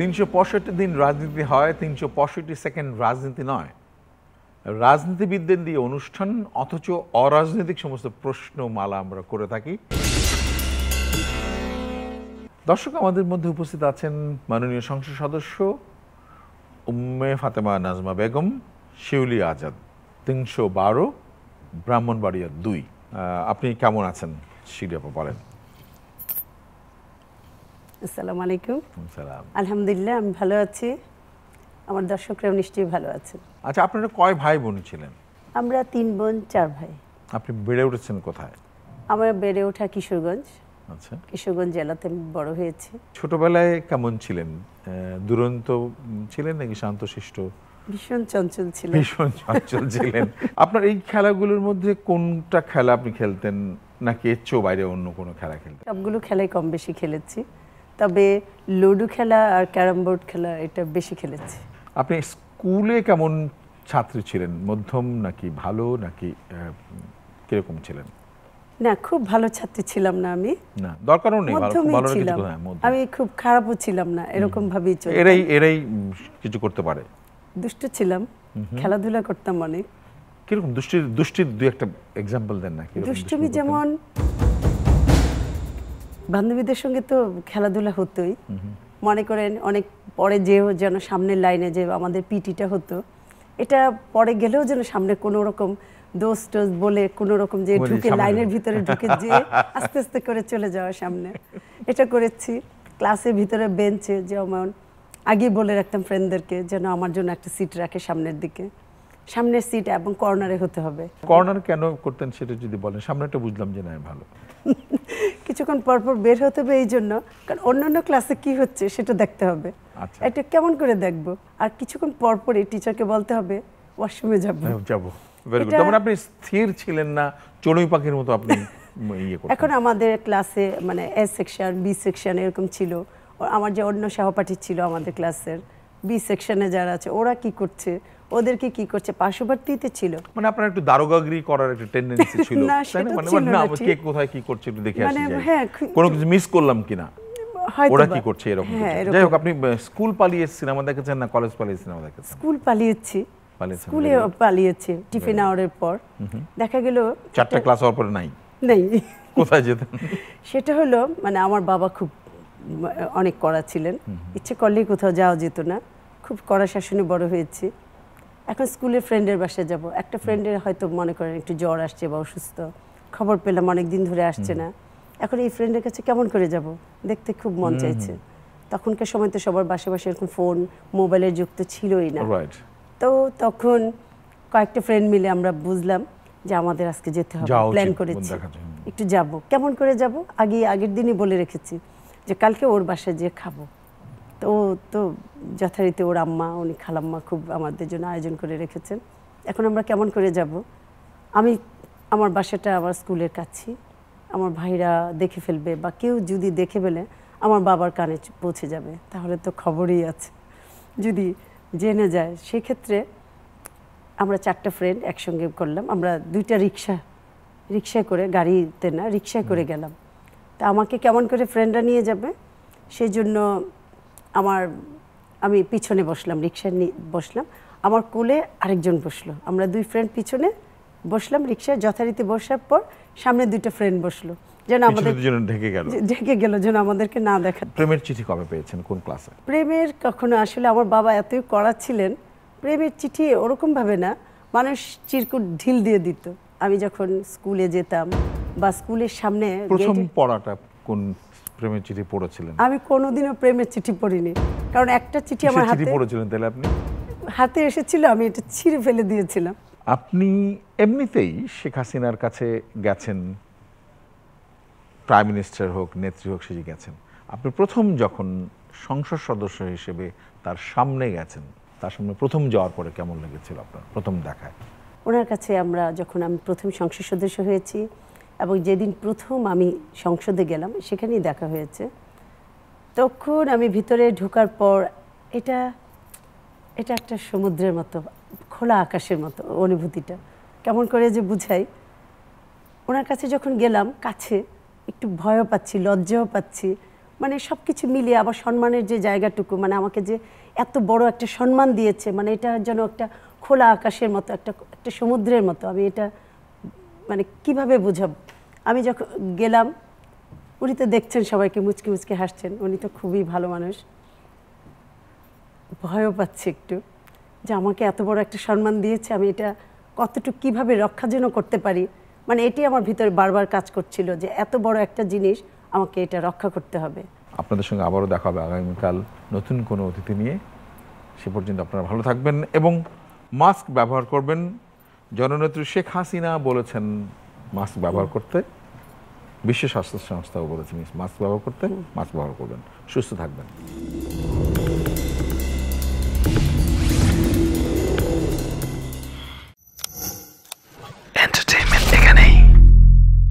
তিনশো পঁয়ষট্টি দিন রাজনীতি হয় তিনশো পঁয়ষট্টি সেকেন্ড রাজনীতি নয় রাজনীতিবিদদের দিয়ে অনুষ্ঠান অথচ অরাজনৈতিক সমস্ত প্রশ্নমালা আমরা করে থাকি দর্শক আমাদের মধ্যে উপস্থিত আছেন মাননীয় সংসদ সদস্য উম্মে ফাতেমা নাজমা বেগম শিউলি আজাদ তিনশো বারো ব্রাহ্মণবাড়িয়া দুই আপনি কেমন আছেন শিরিয়াপা বলেন আসসালামু আলাইকুম আলহামদুলিল্লাহ আমি ভালো আছি আমার দর্শকরাও নিশ্চয়ই ভালো আছেন আচ্ছা আপনারা কয় ভাই বোন ছিলেন আমরা তিন বোন চার ভাই আপনি বেড়ে উঠেছেন কোথায় আমার বেড়ে ওঠা কিশোরগঞ্জ আচ্ছা কিশোরগঞ্জ জেলাতে বড় হয়েছে ছোটবেলায় কেমন ছিলেন দুরন্ত ছিলেন নাকি শান্তশিষ্ট ভীষণ চঞ্চল ছিলেন ভীষণ চঞ্চল ছিলেন আপনার এই খেলাগুলোর মধ্যে কোনটা খেলা আপনি খেলতেন নাকি এর চেয়েও বাইরে অন্য কোনো খেলা খেলতেন সবগুলো খেলাই কম বেশি খেলেছি তবে লুডু খেলা আর ক্যারাম বোর্ড খেলা এটা বেশি খেলেছি আপনি স্কুলে কেমন ছাত্রী ছিলেন মধ্যম নাকি ভালো নাকি কিরকম ছিলেন না খুব ভালো ছাত্রী ছিলাম না আমি না দরকারও নেই ভালো ভালো ছিলাম হ্যাঁ, আমি খুব খারাপও ছিলাম না এরকম ভাবেই চলে এরাই এরাই কিছু করতে পারে দুষ্ট ছিলাম খেলাধুলা করতাম অনেক কিরকম দুষ্টির দুষ্টির দুই একটা এক্সাম্পল দেন না কিরকম দুষ্টুমি যেমন বান্ধবীদের সঙ্গে তো খেলাধুলা হতোই মনে করেন অনেক পরে যেও যেন সামনের লাইনে যে আমাদের পিটিটা হতো এটা পরে গেলেও যেন সামনে কোনো রকম দোষ টোস বলে কোনো রকম যে ঢুকে লাইনের ভিতরে ঢুকে যে আস্তে আস্তে করে চলে যাওয়া সামনে এটা করেছি ক্লাসের ভিতরে বেঞ্চে যেমন আগে বলে রাখতাম ফ্রেন্ডদেরকে যেন আমার জন্য একটা সিট রাখে সামনের দিকে সামনের সিট এবং কর্নারে হতে হবে কর্নার কেন করতেন সেটা যদি বলেন সামনেটা বুঝলাম যে না ভালো কিছুক্ষণ পরপর বের হতে হবে এই জন্য কারণ অন্য ক্লাসে কি হচ্ছে সেটা দেখতে হবে আচ্ছা। এটা কেমন করে দেখব আর কিছুক্ষণ পরপর এই টিচারকে বলতে হবে ওয়াশরুমে যাবো হ্যাঁ, যাবো ভেরি গুড তখন আপনি স্থির ছিলেন না চড়ুই পাখির মতো আপনি ইয়ে এখন আমাদের ক্লাসে মানে এ সেকশন বি সেকশন এরকম ছিল আমার যে অন্য সহপাঠী ছিল আমাদের ক্লাসের বি সেকশনে যারা আছে ওরা কি করছে ওদেরকে কি করছে পার্শ্ববর্তীতে ছিল মানে আপনার একটু দারোগাগিরি করার একটা টেন্ডেন্সি ছিল না মানে মানে না কে কোথায় কি করছে একটু দেখে আসি মানে হ্যাঁ কোনো কিছু মিস করলাম কিনা ওরা কি করছে হ্যাঁ, এরকম যাই হোক আপনি স্কুল পালিয়ে সিনেমা দেখেছেন না কলেজ পালিয়ে সিনেমা দেখেছেন স্কুল পালিয়েছি স্কুলে পালিয়েছি টিফিন আওয়ারের হ্যাঁ। পর দেখা গেল চারটা ক্লাস হওয়ার পরে নাই নেই কোথায় যেতেন সেটা হলো মানে আমার বাবা খুব অনেক কড়া ছিলেন ইচ্ছে করলেই কোথাও যাওয়া যেত না খুব কড়া শাসনে বড় হয়েছি এখন স্কুলের ফ্রেন্ডের বাসায় যাব একটা ফ্রেন্ডের হয়তো মনে করেন একটু জ্বর আসছে বা অসুস্থ খবর পেলাম অনেক দিন ধরে আসছে না এখন এই ফ্রেন্ডের কাছে কেমন করে যাব দেখতে খুব মন চাইছে তখনকার সময় তো সবার বাসে বাসে এরকম ফোন মোবাইলের যুক্ত ছিলই না তো তখন কয়েকটা ফ্রেন্ড মিলে আমরা বুঝলাম যে আমাদের আজকে যেতে হবে প্ল্যান করেছি একটু যাব কেমন করে যাব আগে আগের দিনই বলে রেখেছি যে কালকে ওর বাসায় যেয়ে খাবো তো ও তো যথারীতি ওর আম্মা উনি খালাম্মা খুব আমাদের জন্য আয়োজন করে রেখেছেন এখন আমরা কেমন করে যাব আমি আমার বাসাটা আমার স্কুলের কাছে আমার ভাইরা দেখে ফেলবে বা কেউ যদি দেখে ফেলে আমার বাবার কানে পৌঁছে যাবে তাহলে তো খবরই আছে যদি জেনে যায় সেক্ষেত্রে আমরা চারটা ফ্রেন্ড একসঙ্গে করলাম আমরা দুইটা রিক্সা রিক্সায় করে গাড়িতে না রিক্সায় করে গেলাম তা আমাকে কেমন করে ফ্রেন্ডরা নিয়ে যাবে সেই জন্য আমার আমি পিছনে বসলাম রিক্সায় নিয়ে বসলাম আমার কোলে আরেকজন বসলো আমরা দুই ফ্রেন্ড পিছনে বসলাম রিক্সায় যথারীতি বসার পর সামনে দুইটা ফ্রেন্ড বসলো যেন আমাদের ঢেকে গেল ঢেকে গেল যেন আমাদেরকে না দেখা প্রেমের চিঠি কবে পেয়েছেন কোন ক্লাসে প্রেমের কখনো আসলে আমার বাবা এতই কড়া প্রেমের চিঠি ওরকমভাবে না মানুষ চিরকুট ঢিল দিয়ে দিত আমি যখন স্কুলে যেতাম বা স্কুলের সামনে প্রথম পড়াটা কোন প্রেমের চিঠি পড়েছিলেন আমি কোনোদিনও প্রেমের চিঠি পড়িনি কারণ একটা চিঠি আমার হাতে পড়েছিলেন তাহলে আপনি হাতে এসেছিল আমি এটা ছিঁড়ে ফেলে দিয়েছিলাম আপনি এমনিতেই শেখ হাসিনার কাছে গেছেন প্রাইম মিনিস্টার হোক নেত্রী হোক সে গেছেন আপনি প্রথম যখন সংসদ সদস্য হিসেবে তার সামনে গেছেন তার সামনে প্রথম যাওয়ার পরে কেমন লেগেছিল আপনার প্রথম দেখায় ওনার কাছে আমরা যখন আমি প্রথম সংসদ সদস্য হয়েছি এবং যেদিন প্রথম আমি সংসদে গেলাম সেখানেই দেখা হয়েছে তখন আমি ভিতরে ঢুকার পর এটা এটা একটা সমুদ্রের মতো খোলা আকাশের মতো অনুভূতিটা কেমন করে যে বুঝাই ওনার কাছে যখন গেলাম কাছে একটু ভয়ও পাচ্ছি লজ্জাও পাচ্ছি মানে সব কিছু মিলিয়ে আবার সম্মানের যে জায়গাটুকু মানে আমাকে যে এত বড় একটা সম্মান দিয়েছে মানে এটা যেন একটা খোলা আকাশের মতো একটা একটা সমুদ্রের মতো আমি এটা মানে কিভাবে বুঝাবো আমি যখন গেলাম উনি তো দেখছেন সবাইকে মুচকি মুচকি হাসছেন উনি তো খুবই ভালো মানুষ ভয়ও পাচ্ছে একটু যে আমাকে এত বড় একটা সম্মান দিয়েছে আমি এটা কতটুকু কীভাবে যেন করতে পারি মানে এটি আমার ভিতরে বারবার কাজ করছিল যে এত বড় একটা জিনিস আমাকে এটা রক্ষা করতে হবে আপনাদের সঙ্গে আবারও দেখা হবে আগামীকাল নতুন কোনো অতিথি নিয়ে সে পর্যন্ত আপনারা ভালো থাকবেন এবং মাস্ক ব্যবহার করবেন জননেত্রী শেখ হাসিনা বলেছেন মাস্ক ব্যবহার করতে বিশ্ব স্বাস্থ্য সংস্থাও বলেছে মাস্ক ব্যবহার করতে মাস্ক ব্যবহার করবেন সুস্থ থাকবেন